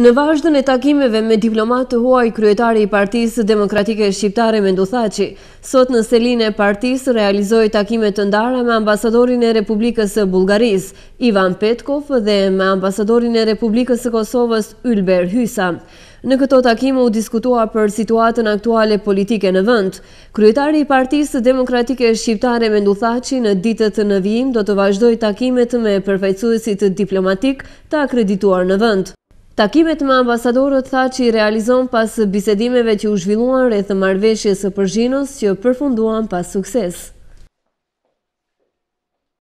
Në vazhdën e takimeve me diplomat të huaj kryetari i partisë demokratike shqiptare me Nduthaci, sot në e partisë realizoj takime të ndara me ambasadorin e Republikës e Bulgaris, Ivan Petkov dhe me ambasadorin e Republikës e Kosovës, Ylber Hysa. Në këto takime u diskutua për situatën aktuale politike në vënd. Kryetari i partisë demokratike shqiptare me Nduthaci në ditët në vijim do të vazhdoj takimet me përfajcuesit diplomatik të akredituar në vënd. Takimet me ambasadorët tha që i realizon pas bisedimeve që u zhvilluan rrethë marveshjes e përgjinos që përfunduan pas sukses.